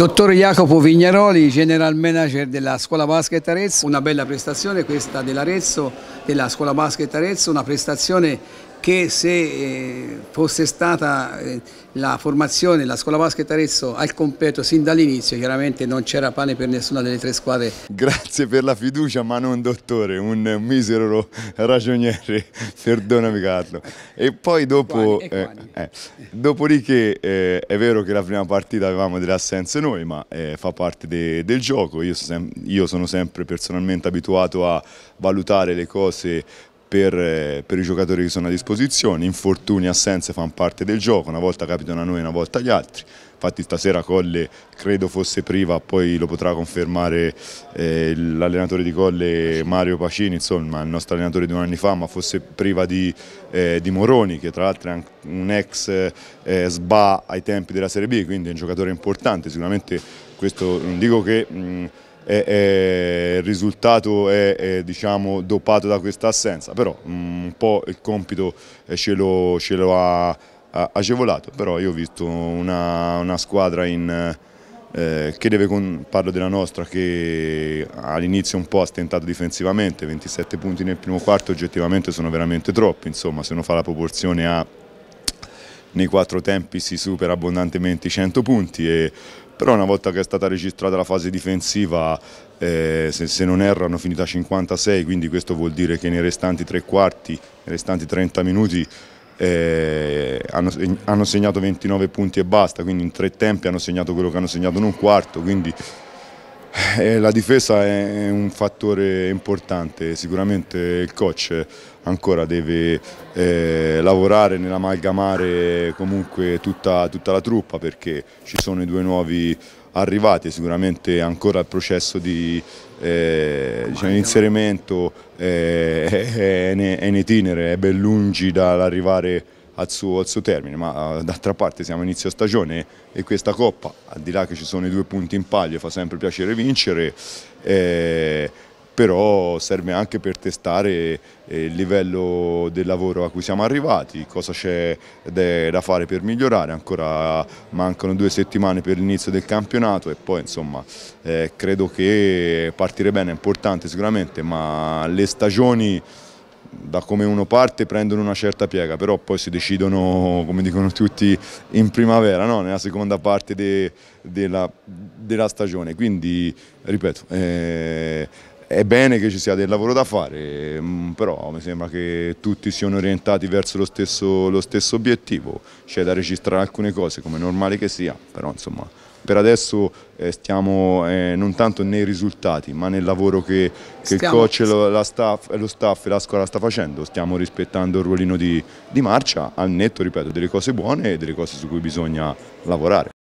Dottor Jacopo Vignaroli, General Manager della Scuola Basket Arezzo, una bella prestazione questa dell'Arezzo, della Scuola Basket Arezzo, una prestazione che se eh, fosse stata eh, la formazione, la scuola basket Arezzo al completo sin dall'inizio, chiaramente non c'era pane per nessuna delle tre squadre. Grazie per la fiducia, ma non dottore, un misero ragioniere, perdonami Carlo. E poi dopo, e quali, e quali. Eh, eh, dopodiché eh, è vero che la prima partita avevamo delle assenze noi, ma eh, fa parte de, del gioco, io, io sono sempre personalmente abituato a valutare le cose per, eh, per, i giocatori che sono a disposizione, infortuni e assenze fanno parte del gioco, una volta capitano a noi, una volta agli altri, infatti stasera Colle credo fosse priva, poi lo potrà confermare eh, l'allenatore di Colle Mario Pacini, insomma il nostro allenatore di un anno fa, ma fosse priva di, eh, di Moroni che tra l'altro è un ex eh, SBA ai tempi della Serie B, quindi è un giocatore importante, sicuramente questo non dico che... Mh, il risultato è, è diciamo, dopato da questa assenza, però mm, un po' il compito eh, ce lo, ce lo ha agevolato, però io ho visto una, una squadra in, eh, che deve, con, parlo della nostra, che all'inizio un po' ha stentato difensivamente, 27 punti nel primo quarto oggettivamente sono veramente troppi, insomma se uno fa la proporzione a nei quattro tempi si supera abbondantemente i 100 punti e, però una volta che è stata registrata la fase difensiva eh, se, se, non erro hanno finito a 56 quindi questo vuol dire che nei restanti tre quarti, nei restanti 30 minuti eh, hanno, hanno segnato 29 punti e basta quindi in tre tempi hanno segnato quello che hanno segnato in un quarto quindi eh, la difesa è un fattore importante, sicuramente il coach ancora deve eh, lavorare nell'amalgamare comunque tutta, tutta, la truppa perché ci sono i due nuovi arrivati, sicuramente ancora il processo di eh, diciamo, inserimento eh, è, in, itinere, è ben lungi dall'arrivare al, al suo, termine, ma eh, d'altra parte siamo a inizio stagione e questa Coppa, al di là che ci sono i due punti in palio, fa sempre piacere vincere, eh, però serve anche per testare eh, il livello del lavoro a cui siamo arrivati, cosa c'è da fare per migliorare, ancora mancano due settimane per l'inizio del campionato e poi insomma eh, credo che partire bene è importante sicuramente, ma le stagioni da come uno parte prendono una certa piega, però poi si decidono, come dicono tutti, in primavera, no? nella seconda parte della de de stagione. Quindi, ripeto, eh, è bene che ci sia del lavoro da fare, mm, però mi sembra che tutti siano orientati verso lo stesso, lo stesso obiettivo, c'è da registrare alcune cose come è normale che sia, però insomma per adesso eh, stiamo eh, non tanto nei risultati ma nel lavoro che, che il coach, lo, la staff, lo staff e la scuola sta facendo, stiamo rispettando il ruolino di, di marcia al netto, ripeto, delle cose buone e delle cose su cui bisogna lavorare.